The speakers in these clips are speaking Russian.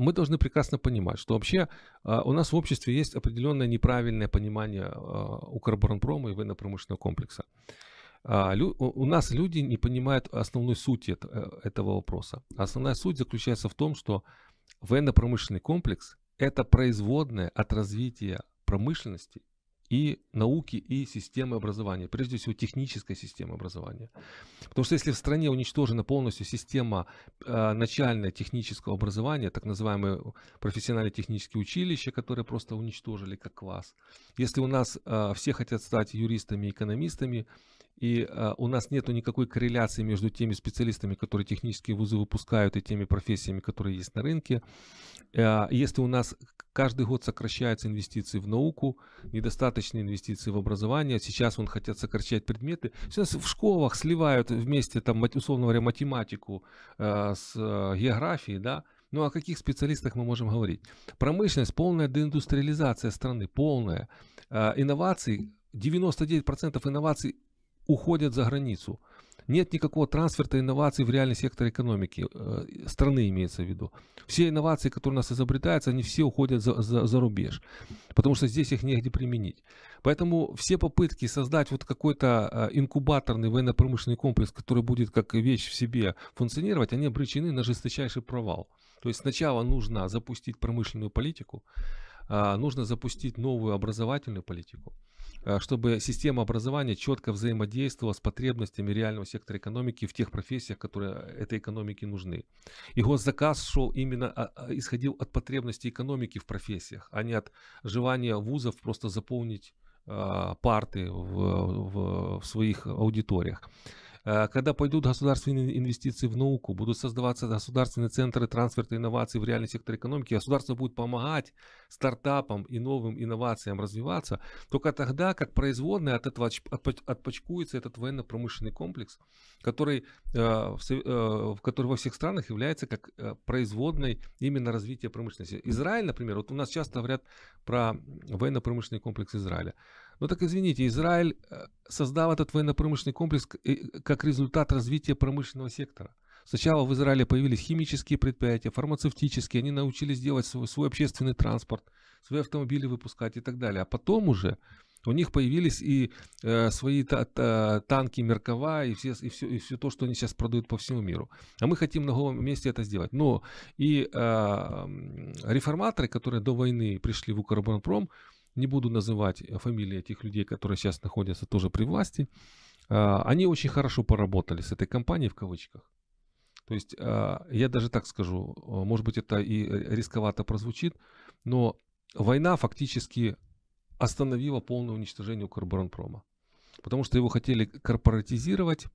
мы должны прекрасно понимать, что вообще э, у нас в обществе есть определенное неправильное понимание э, а, Укроборонпрома и военно-промышленного комплекса. Э, лю, у нас люди не понимают основной сути это, э, этого вопроса. Основная суть заключается в том, что военно-промышленный комплекс – это производное от развития промышленности и науки, и системы образования, прежде всего технической системы образования. Потому что если в стране уничтожена полностью система э, начальное технического образования, так называемые профессиональные технические училища, которые просто уничтожили как класс, если у нас э, все хотят стать юристами экономистами, и э, у нас нет никакой корреляции между теми специалистами, которые технические вузы выпускают, и теми профессиями, которые есть на рынке. Э, если у нас каждый год сокращаются инвестиции в науку, недостаточные инвестиции в образование, а сейчас он хотят сокращать предметы, сейчас в школах сливают вместе, там, условно говоря, математику э, с э, географией, да, ну о каких специалистах мы можем говорить? Промышленность, полная деиндустриализация страны, полная. Э, инновации 99% инноваций уходят за границу. Нет никакого трансферта инноваций в реальный сектор экономики, э, страны имеется в виду. Все инновации, которые у нас изобретаются, они все уходят за, за, за рубеж, потому что здесь их негде применить. Поэтому все попытки создать вот какой-то э, инкубаторный военно-промышленный комплекс, который будет как вещь в себе функционировать, они обречены на жесточайший провал. То есть сначала нужно запустить промышленную политику, а, нужно запустить новую образовательную политику, Э, чтобы система образования четко взаимодействовала с потребностями реального сектора экономики в тех профессиях, которые э, этой экономике нужны. И госзаказ шел именно, а, а, исходил от потребностей экономики в профессиях, а не от желания вузов просто заполнить а, парты в, в, в своих аудиториях. Э, когда пойдут государственные инвестиции в науку, будут создаваться государственные центры трансферта инноваций в реальный сектор экономики, государство будет помогать стартапам и новым инновациям развиваться, только тогда, как производная от этого отпочкуется этот военно-промышленный комплекс, который, э, э, который во всех странах является как производной именно развития промышленности. Израиль, например, вот у нас часто говорят про военно-промышленный комплекс Израиля. Ну так извините, Израиль создал этот военно-промышленный комплекс как результат развития промышленного сектора. Сначала в Израиле появились химические предприятия, фармацевтические, они научились делать свой, свой общественный транспорт, свои автомобили выпускать и так далее. А потом уже у них появились и э, свои та та танки Меркова и все, и, все, и все то, что они сейчас продают по всему миру. А мы хотим на голом месте это сделать. Но и э, реформаторы, которые до войны пришли в Укроборонпром, не буду называть э, фамилии этих людей, которые сейчас находятся тоже при власти, а, они очень хорошо поработали с этой компанией в кавычках. То есть, а, я даже так скажу, а, может быть, это и э, рисковато прозвучит, но война фактически остановила полное уничтожение Укрборонпрома. Потому что его хотели корпоратизировать,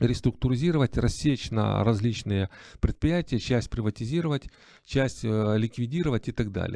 реструктуризировать, рассечь на различные предприятия, часть приватизировать, часть э, ликвидировать и так далее.